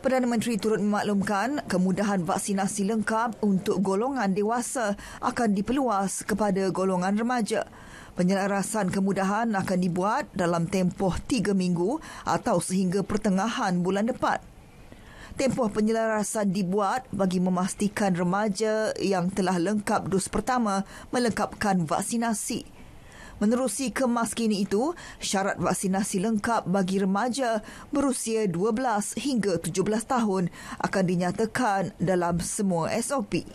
Perdana Menteri turut memaklumkan kemudahan vaksinasi lengkap untuk golongan dewasa akan diperluas kepada golongan remaja. Penyelarasan kemudahan akan dibuat dalam tempoh tiga minggu atau sehingga pertengahan bulan depan. Tempoh penyelarasan dibuat bagi memastikan remaja yang telah lengkap dos pertama melengkapkan vaksinasi. Menerusi kemas kini itu, syarat vaksinasi lengkap bagi remaja berusia 12 hingga 17 tahun akan dinyatakan dalam semua SOP.